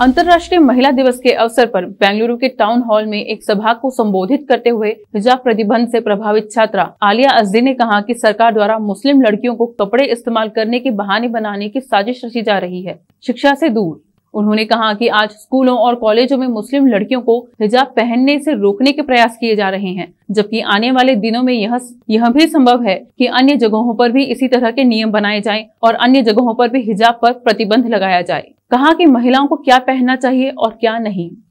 अंतर्राष्ट्रीय महिला दिवस के अवसर पर बेंगलुरु के टाउन हॉल में एक सभा को संबोधित करते हुए हिजाब प्रतिबंध से प्रभावित छात्रा आलिया अजदी ने कहा कि सरकार द्वारा मुस्लिम लड़कियों को कपड़े इस्तेमाल करने के बहाने बनाने की साजिश रची जा रही है शिक्षा से दूर उन्होंने कहा कि आज स्कूलों और कॉलेजों में मुस्लिम लड़कियों को हिजाब पहनने से रोकने के प्रयास किए जा रहे हैं जबकि आने वाले दिनों में यह यह भी संभव है कि अन्य जगहों पर भी इसी तरह के नियम बनाए जाएं और अन्य जगहों पर भी हिजाब पर प्रतिबंध लगाया जाए कहा कि महिलाओं को क्या पहनना चाहिए और क्या नहीं